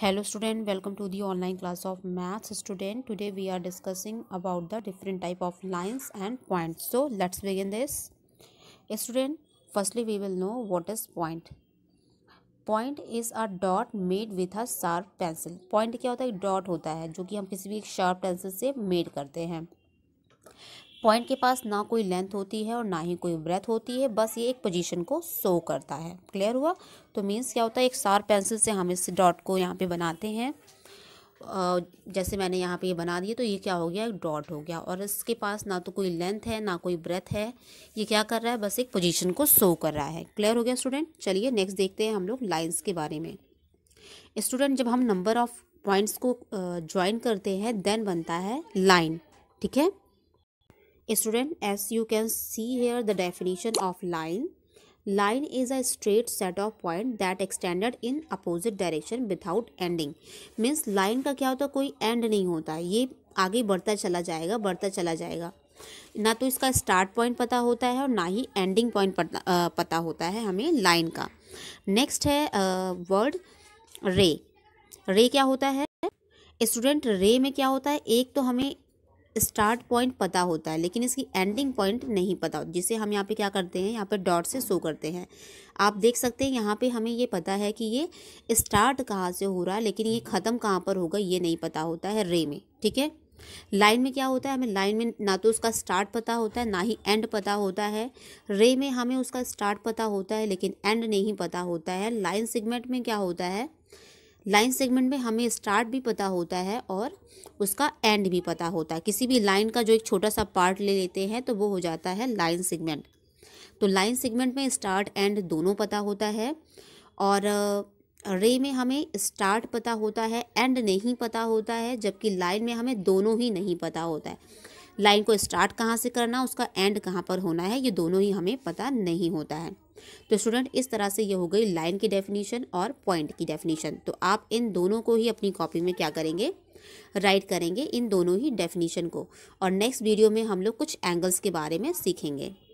hello student welcome to the online class of maths student today we are discussing about the different type of lines and points so let's begin this student firstly we will know what is point point is a dot made with a sharp pencil point क्या होता है dot होता है जो कि हम किसी भी एक शार्प पेंसिल से मेड करते हैं पॉइंट के पास ना कोई लेंथ होती है और ना ही कोई ब्रेथ होती है बस ये एक पोजीशन को सो करता है क्लियर हुआ तो मीन्स क्या होता है एक सार पेंसिल से हम इस डॉट को यहाँ पे बनाते हैं जैसे मैंने यहाँ पे ये बना दिया तो ये क्या हो गया एक डॉट हो गया और इसके पास ना तो कोई लेंथ है ना कोई ब्रेथ है ये क्या कर रहा है बस एक पोजिशन को सो कर रहा है क्लियर हो गया स्टूडेंट चलिए नेक्स्ट देखते हैं हम लोग लाइन्स के बारे में स्टूडेंट जब हम नंबर ऑफ़ पॉइंट्स को ज्वाइन करते हैं देन बनता है लाइन ठीक है student as you can see here the definition of line line is a straight set of point that extended in opposite direction without ending means line का क्या होता है कोई एंड नहीं होता ये आगे बढ़ता चला जाएगा बढ़ता चला जाएगा ना तो इसका स्टार्ट पॉइंट पता होता है और ना ही एंडिंग पॉइंट पता होता है हमें लाइन का नेक्स्ट है वर्ड रे रे क्या होता है स्टूडेंट रे में क्या होता है एक तो हमें स्टार्ट पॉइंट पता होता है लेकिन इसकी एंडिंग पॉइंट नहीं पता जिसे हम यहाँ पे क्या करते हैं यहाँ पे डॉट से शो करते हैं आप देख सकते हैं यहाँ पे हमें ये पता है कि ये स्टार्ट कहाँ से हो रहा है लेकिन ये ख़त्म कहाँ पर होगा ये नहीं पता होता है रे में ठीक है लाइन में क्या होता है हमें लाइन में ना तो उसका स्टार्ट पता होता है ना ही एंड पता होता है रे में हमें उसका स्टार्ट पता होता है लेकिन एंड नहीं पता होता है लाइन सिगमेंट में क्या होता है लाइन सेगमेंट में हमें स्टार्ट भी पता होता है और उसका एंड भी पता होता है किसी भी लाइन का जो एक छोटा सा पार्ट ले लेते हैं तो वो हो जाता है लाइन सेगमेंट तो लाइन सेगमेंट में स्टार्ट एंड दोनों पता होता है और रे में हमें स्टार्ट पता होता है एंड नहीं पता होता है जबकि लाइन में हमें दोनों ही नहीं पता होता है लाइन को स्टार्ट कहाँ से करना उसका एंड कहाँ पर होना है ये दोनों ही हमें पता नहीं होता है तो स्टूडेंट इस तरह से ये हो गई लाइन की डेफिनेशन और पॉइंट की डेफिनेशन तो आप इन दोनों को ही अपनी कॉपी में क्या करेंगे राइट करेंगे इन दोनों ही डेफिनेशन को और नेक्स्ट वीडियो में हम लोग कुछ एंगल्स के बारे में सीखेंगे